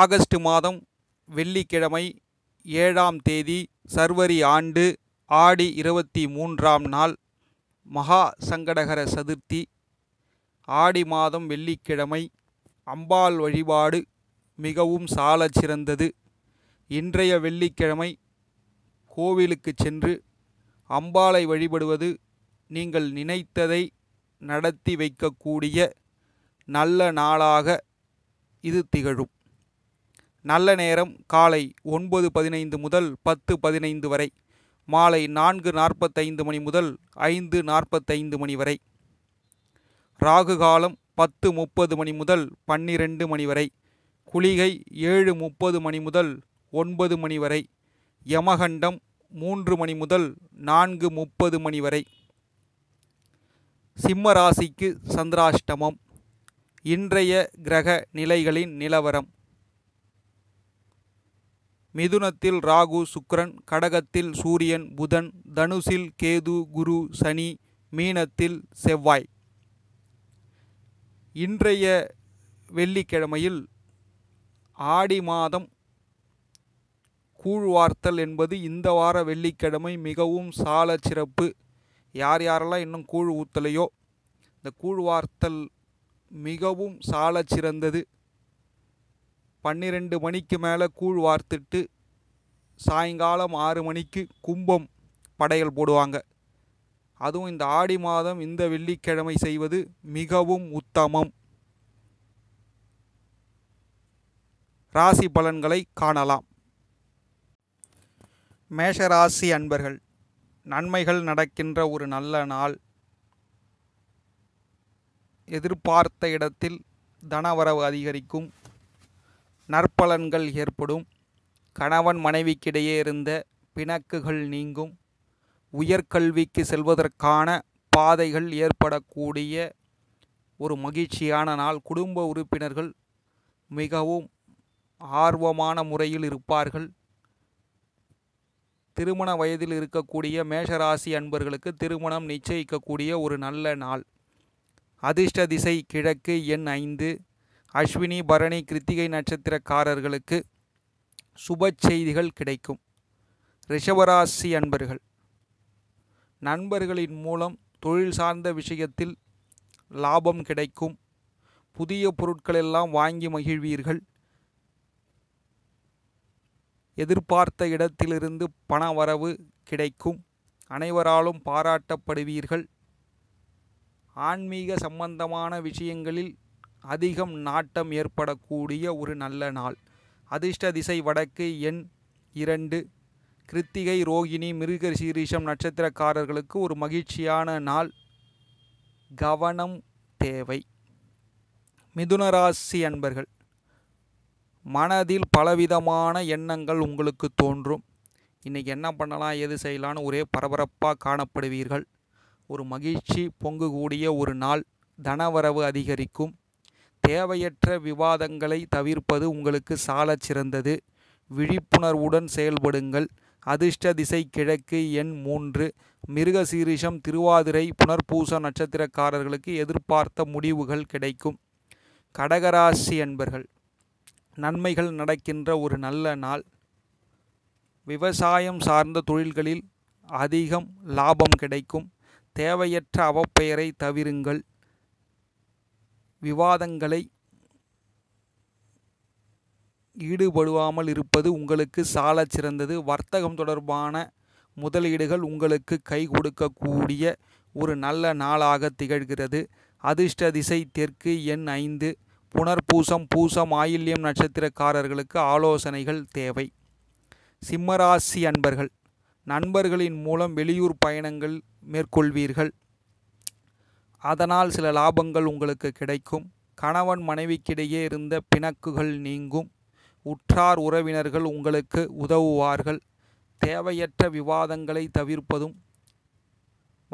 August மாதம் வெள்ளிக்கிழமை ஏழாம் தேதி சர்வரி ஆண்டு ஆடி இருபத்தி மூன்றாம் நாள் மகா சங்கடகர சதுர்த்தி ஆடி மாதம் வெள்ளிக்கிழமை அம்பாள் வழிபாடு மிகவும் சாலச் சிறந்தது இன்றைய வெள்ளிக்கிழமை கோவிலுக்கு சென்று அம்பாளை வழிபடுவது நீங்கள் நினைத்ததை நடத்தி வைக்கக்கூடிய நல்ல நாளாக இது திகழும் நல்ல நேரம் காலை ஒன்பது பதினைந்து முதல் பத்து பதினைந்து வரை மாலை நான்கு நாற்பத்தைந்து மணி முதல் ஐந்து நாற்பத்தைந்து மணி வரை ராகு காலம் பத்து முப்பது மணி முதல் பன்னிரண்டு மணி வரை குளிகை ஏழு முப்பது மணி முதல் ஒன்பது மணி வரை யமகண்டம் மூன்று மணி முதல் நான்கு முப்பது மணி வரை சிம்ம ராசிக்கு சந்திராஷ்டமம் இன்றைய கிரக நிலைகளின் நிலவரம் மிதுனத்தில் ராகு சுக்ரன் கடகத்தில் சூரியன் புதன் தனுசில் கேது குரு சனி மீனத்தில் செவ்வாய் இன்றைய வெள்ளிக்கிழமையில் ஆடி மாதம் கூழ்வார்த்தல் என்பது இந்த வார வெள்ளிக்கிழமை மிகவும் சால சிறப்பு யார் யாரெல்லாம் இன்னும் கூழ் ஊத்தலையோ இந்த கூழ்வார்த்தல் மிகவும் சால சிறந்தது பன்னிரெண்டு மணிக்கு மேலே கூழ் வார்த்துட்டு சாயங்காலம் ஆறு மணிக்கு கும்பம் படையல் போடுவாங்க அதுவும் இந்த ஆடி மாதம் இந்த வெள்ளிக்கிழமை செய்வது மிகவும் உத்தமம் ராசி பலன்களை காணலாம் மேஷராசி அன்பர்கள் நன்மைகள் நடக்கின்ற ஒரு நல்ல நாள் எதிர்பார்த்த இடத்தில் தனவரவு அதிகரிக்கும் நற்பலன்கள் ஏற்படும் கணவன் மனைவிக்கிடையே இருந்த பிணக்குகள் நீங்கும் உயர்கல்விக்கு செல்வதற்கான பாதைகள் ஏற்படக்கூடிய ஒரு மகிழ்ச்சியான நாள் குடும்ப உறுப்பினர்கள் மிகவும் ஆர்வமான முறையில் இருப்பார்கள் திருமண வயதில் இருக்கக்கூடிய மேஷராசி அன்பர்களுக்கு திருமணம் நிச்சயிக்கக்கூடிய ஒரு நல்ல நாள் அதிர்ஷ்ட திசை கிழக்கு எண் ஐந்து அஸ்வினி பரணி கிருத்திகை நட்சத்திரக்காரர்களுக்கு சுப செய்திகள் கிடைக்கும் ரிஷவராசி அன்பர்கள் நண்பர்களின் மூலம் தொழில் சார்ந்த விஷயத்தில் லாபம் கிடைக்கும் புதிய பொருட்களெல்லாம் வாங்கி மகிழ்வீர்கள் எதிர்பார்த்த இடத்திலிருந்து பண வரவு கிடைக்கும் அனைவராலும் பாராட்டப்படுவீர்கள் ஆன்மீக சம்பந்தமான விஷயங்களில் அதிகம் நாட்டம் ஏற்படக்கூடிய ஒரு நல்ல நாள் அதிர்ஷ்ட திசை வடக்கு எண் இரண்டு கிருத்திகை ரோகிணி மிருக சீரீஷம் நட்சத்திரக்காரர்களுக்கு ஒரு மகிழ்ச்சியான நாள் கவனம் தேவை மிதுனராசி அன்பர்கள் மனதில் பலவிதமான எண்ணங்கள் உங்களுக்கு தோன்றும் இன்றைக்கி என்ன பண்ணலாம் எது செய்யலான்னு ஒரே பரபரப்பாக காணப்படுவீர்கள் ஒரு மகிழ்ச்சி பொங்கு கூடிய ஒரு நாள் தனவரவு அதிகரிக்கும் தேவையற்ற விவாதங்களை தவிர்ப்பது உங்களுக்கு சாலச் சிறந்தது விழிப்புணர்வுடன் செயல்படுங்கள் அதிர்ஷ்ட திசை கிழக்கு எண் மூன்று மிருகசீரிஷம் திருவாதிரை புனர்பூச நட்சத்திரக்காரர்களுக்கு எதிர்பார்த்த முடிவுகள் கிடைக்கும் கடகராசி என்பர்கள் நன்மைகள் நடக்கின்ற ஒரு நல்ல நாள் விவசாயம் சார்ந்த தொழில்களில் அதிகம் லாபம் கிடைக்கும் தேவையற்ற அவப்பெயரை தவிருங்கள் விவாதங்களை ஈடுபடுவாமல் இருப்பது உங்களுக்கு சாலச் சிறந்தது வர்த்தகம் தொடர்பான முதலீடுகள் உங்களுக்கு கை கொடுக்கக்கூடிய ஒரு நல்ல நாளாக திகழ்கிறது அதிர்ஷ்ட திசை தெற்கு எண் ஐந்து புனர்பூசம் பூசம் ஆயில்யம் நட்சத்திரக்காரர்களுக்கு ஆலோசனைகள் தேவை சிம்மராசி அன்பர்கள் நண்பர்களின் மூலம் வெளியூர் பயணங்கள் மேற்கொள்வீர்கள் அதனால் சில லாபங்கள் உங்களுக்கு கிடைக்கும் கணவன் மனைவிக்கிடையே இருந்த பிணக்குகள் நீங்கும் உற்றார் உறவினர்கள் உங்களுக்கு உதவுவார்கள் தேவையற்ற விவாதங்களை தவிர்ப்பதும்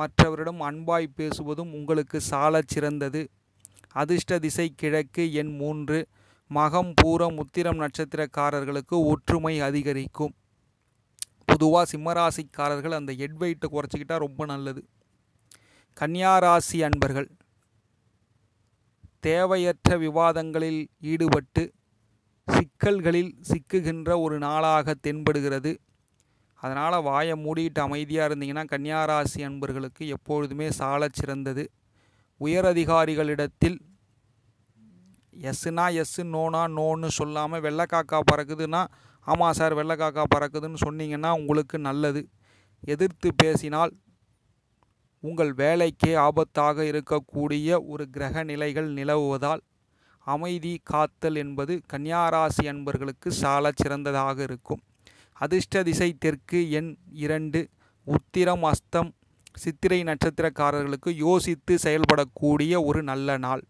மற்றவரிடம் அன்பாய் பேசுவதும் உங்களுக்கு சாலச் சிறந்தது அதிர்ஷ்ட திசை கிழக்கு எண் மூன்று மகம் பூரம் உத்திரம் நட்சத்திரக்காரர்களுக்கு ஒற்றுமை அதிகரிக்கும் பொதுவாக சிம்மராசிக்காரர்கள் அந்த எட்வைட்டை குறைச்சிக்கிட்டால் ரொம்ப நல்லது கன்னியாராசி அன்பர்கள் தேவையற்ற விவாதங்களில் ஈடுபட்டு சிக்கல்களில் சிக்குகின்ற ஒரு நாளாக தென்படுகிறது அதனால் வாயை மூடிட்டு அமைதியாக இருந்தீங்கன்னா கன்னியாராசி அன்பர்களுக்கு எப்பொழுதுமே சாலச் சிறந்தது உயரதிகாரிகளிடத்தில் எஸ்ஸுனா எஸ்ஸு நோனா நோன்னு சொல்லாமல் வெள்ளைக்காக்கா பறக்குதுன்னா ஆமாம் சார் வெள்ளைக்காக்கா பறக்குதுன்னு சொன்னீங்கன்னா உங்களுக்கு நல்லது எதிர்த்து பேசினால் உங்கள் வேலைக்கே ஆபத்தாக இருக்கக்கூடிய ஒரு கிரக நிலைகள் நிலவுவதால் அமைதி காத்தல் என்பது கன்னியாராசி அன்பர்களுக்கு சால சிறந்ததாக இருக்கும் அதிர்ஷ்ட திசை தெற்கு எண் இரண்டு உத்திரம் அஸ்தம் சித்திரை நட்சத்திரக்காரர்களுக்கு யோசித்து செயல்படக்கூடிய ஒரு நல்ல நாள்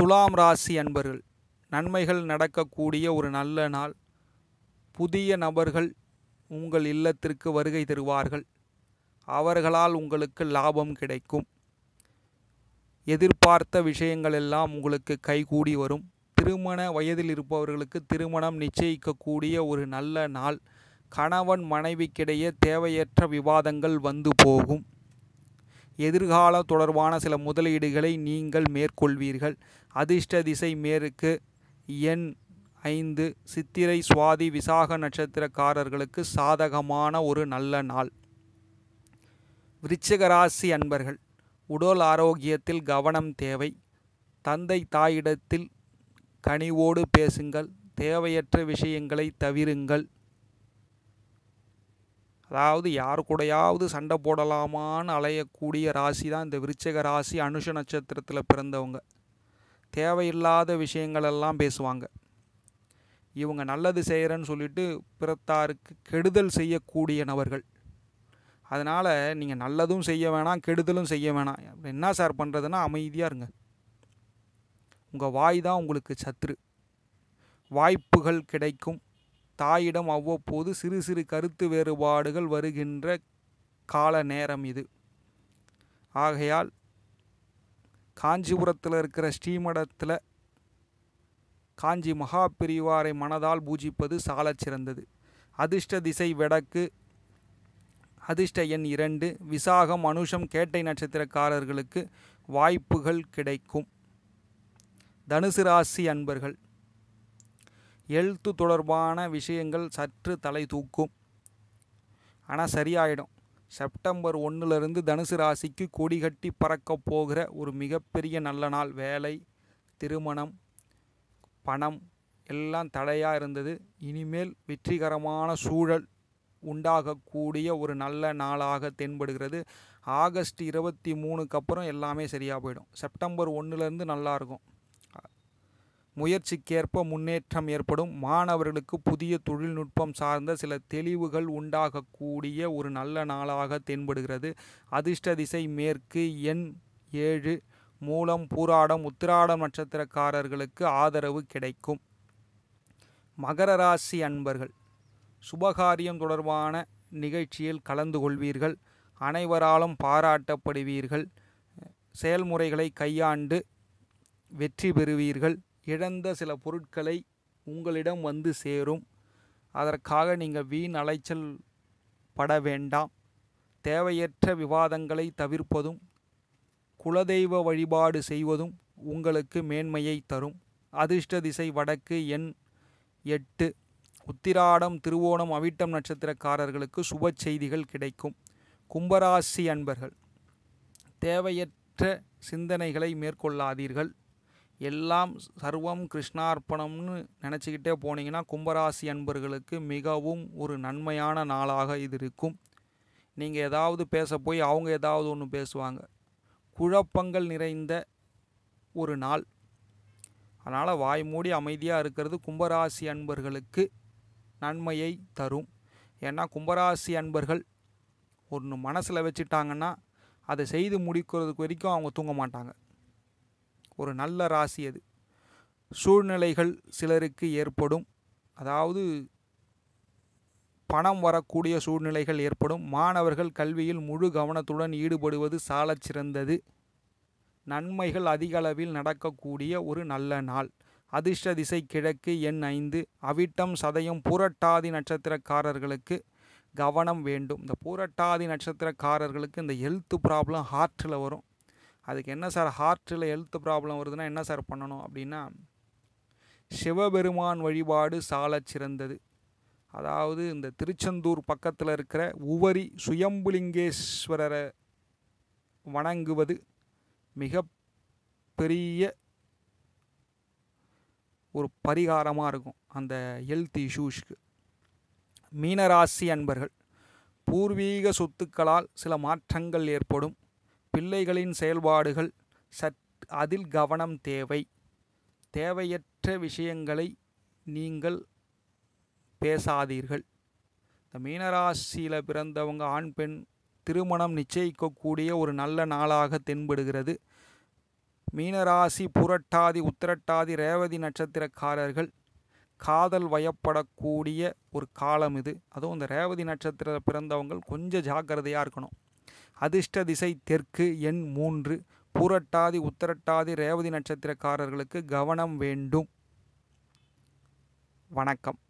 துலாம் ராசி அன்பர்கள் நன்மைகள் நடக்கக்கூடிய ஒரு நல்ல நாள் புதிய நபர்கள் உங்கள் இல்லத்திற்கு வருகை தருவார்கள் அவர்களால் உங்களுக்கு லாபம் கிடைக்கும் எதிர்பார்த்த விஷயங்கள் எல்லாம் உங்களுக்கு கைகூடி வரும் திருமண வயதில் இருப்பவர்களுக்கு திருமணம் நிச்சயிக்கக்கூடிய ஒரு நல்ல நாள் கணவன் மனைவிக்கிடையே தேவையற்ற விவாதங்கள் வந்து போகும் எதிர்காலம் தொடர்பான சில முதலீடுகளை நீங்கள் மேற்கொள்வீர்கள் அதிர்ஷ்ட திசை மேற்கு எண் ஐந்து சித்திரை சுவாதி விசாக நட்சத்திரக்காரர்களுக்கு சாதகமான ஒரு நல்ல நாள் விருச்சிகராசி அன்பர்கள் உடல் ஆரோக்கியத்தில் கவனம் தேவை தந்தை தாயிடத்தில் கனிவோடு பேசுங்கள் தேவையற்ற விஷயங்களை தவிருங்கள் அதாவது யார் கூடையாவது சண்டை போடலாமான்னு அலையக்கூடிய ராசி தான் இந்த விருச்சக ராசி அனுஷ நட்சத்திரத்தில் பிறந்தவங்க தேவையில்லாத விஷயங்களெல்லாம் பேசுவாங்க இவங்க நல்லது செய்கிறேன்னு சொல்லிட்டு பிறத்தாருக்கு கெடுதல் செய்யக்கூடிய நபர்கள் அதனால் நீங்கள் நல்லதும் செய்ய வேணாம் கெடுதலும் செய்ய வேணாம் என்ன சார் பண்ணுறதுன்னா அமைதியாக இருங்க உங்கள் வாய் தான் உங்களுக்கு சத்ரு வாய்ப்புகள் கிடைக்கும் தாயிடம் அவ்வப்போது சிறு சிறு கருத்து வேறுபாடுகள் வருகின்ற கால நேரம் இது ஆகையால் காஞ்சிபுரத்தில் இருக்கிற ஸ்ரீமடத்தில் காஞ்சி மகா பிரிவாரை மனதால் பூஜிப்பது சாலச் சிறந்தது அதிர்ஷ்ட திசை வடக்கு அதிர்ஷ்ட எண் இரண்டு விசாகம் அனுஷம் கேட்டை நட்சத்திரக்காரர்களுக்கு வாய்ப்புகள் கிடைக்கும் தனுசு ராசி அன்பர்கள் எழுத்து தொடர்பான விஷயங்கள் சற்று தலை தூக்கும் ஆனால் சரியாயிடும் செப்டம்பர் ஒன்றுலேருந்து தனுசு ராசிக்கு கொடிகட்டி பறக்கப் போகிற ஒரு மிகப்பெரிய நல்ல நாள் வேலை திருமணம் பணம் எல்லாம் தடையாக இருந்தது இனிமேல் வெற்றிகரமான சூழல் உண்டாகக்கூடிய ஒரு நல்ல நாளாக தென்படுகிறது ஆகஸ்ட் இருபத்தி மூணுக்கு அப்புறம் எல்லாமே சரியாக போயிடும் செப்டம்பர் ஒன்றுலேருந்து நல்லாயிருக்கும் முயற்சிக்கேற்ப முன்னேற்றம் ஏற்படும் மாணவர்களுக்கு புதிய தொழில்நுட்பம் சார்ந்த சில தெளிவுகள் உண்டாகக்கூடிய ஒரு நல்ல நாளாக தென்படுகிறது அதிர்ஷ்ட திசை மேற்கு எண் ஏழு மூலம் பூராடம் உத்திராடம் நட்சத்திரக்காரர்களுக்கு ஆதரவு கிடைக்கும் மகர ராசி அன்பர்கள் சுபகாரியம் தொடர்பான நிகழ்ச்சியில் கலந்து கொள்வீர்கள் அனைவராலும் பாராட்டப்படுவீர்கள் செயல்முறைகளை கையாண்டு வெற்றி பெறுவீர்கள் இழந்த சில பொருட்களை உங்களிடம் வந்து சேரும் அதற்காக நீங்கள் வீண் அலைச்சல் பட வேண்டாம் தேவையற்ற விவாதங்களை தவிர்ப்பதும் குலதெய்வ வழிபாடு செய்வதும் உங்களுக்கு மேன்மையை தரும் அதிர்ஷ்ட திசை வடக்கு எண் எட்டு உத்திராடம் திருவோணம் அவிட்டம் நட்சத்திரக்காரர்களுக்கு சுப செய்திகள் கிடைக்கும் கும்பராசி அன்பர்கள் தேவையற்ற சிந்தனைகளை மேற்கொள்ளாதீர்கள் எல்லாம் சர்வம் கிருஷ்ணார்ப்பணம்னு நினச்சிக்கிட்டே போனீங்கன்னா கும்பராசி அன்பர்களுக்கு மிகவும் ஒரு நன்மையான நாளாக இது இருக்கும் நீங்கள் ஏதாவது பேச போய் அவங்க ஏதாவது ஒன்று பேசுவாங்க குழப்பங்கள் நிறைந்த ஒரு நாள் அதனால் வாய் மூடி அமைதியாக இருக்கிறது கும்பராசி அன்பர்களுக்கு நன்மையை தரும் ஏன்னா கும்பராசி அன்பர்கள் ஒன்று மனசில் வச்சுட்டாங்கன்னா அதை செய்து முடிக்கிறதுக்கு வரைக்கும் அவங்க தூங்க மாட்டாங்க ஒரு நல்ல ராசி அது சூழ்நிலைகள் சிலருக்கு ஏற்படும் அதாவது பணம் வரக்கூடிய சூழ்நிலைகள் ஏற்படும் மாணவர்கள் கல்வியில் முழு கவனத்துடன் ஈடுபடுவது சாலச் சிறந்தது நன்மைகள் அதிகளவில் நடக்கக்கூடிய ஒரு நல்ல நாள் அதிர்ஷ்ட திசை கிழக்கு எண் ஐந்து அவிட்டம் சதயம் புரட்டாதி நட்சத்திரக்காரர்களுக்கு கவனம் வேண்டும் இந்த பூரட்டாதி நட்சத்திரக்காரர்களுக்கு இந்த ஹெல்த் ப்ராப்ளம் ஹார்ட்டில் வரும் அதுக்கு என்ன சார் ஹார்ட்டில் ஹெல்த் ப்ராப்ளம் வருதுன்னா என்ன சார் பண்ணணும் அப்படின்னா சிவபெருமான் வழிபாடு சாலச் சிறந்தது அதாவது இந்த திருச்செந்தூர் பக்கத்தில் இருக்கிற உவரி சுயம்புலிங்கேஸ்வரரை வணங்குவது மிக பெரிய ஒரு பரிகாரமாக இருக்கும் அந்த ஹெல்த் இஷ்யூஸ்க்கு மீனராசி அன்பர்கள் பூர்வீக சொத்துக்களால் சில மாற்றங்கள் ஏற்படும் பிள்ளைகளின் செயல்பாடுகள் சத் அதில் கவனம் தேவை தேவையற்ற விஷயங்களை நீங்கள் பேசாதீர்கள் இந்த மீனராசியில் பிறந்தவங்க ஆண் பெண் திருமணம் நிச்சயிக்கக்கூடிய ஒரு நல்ல நாளாக தென்படுகிறது மீனராசி புரட்டாதி உத்திரட்டாதி ரேவதி நட்சத்திரக்காரர்கள் காதல் வயப்படக்கூடிய ஒரு காலம் இது அதுவும் இந்த ரேவதி நட்சத்திர பிறந்தவங்க கொஞ்சம் ஜாக்கிரதையாக இருக்கணும் அதிர்ஷ்ட திசை தெற்கு எண் மூன்று பூரட்டாதி உத்தரட்டாதி ரேவதி நட்சத்திரக்காரர்களுக்கு கவனம் வேண்டும் வணக்கம்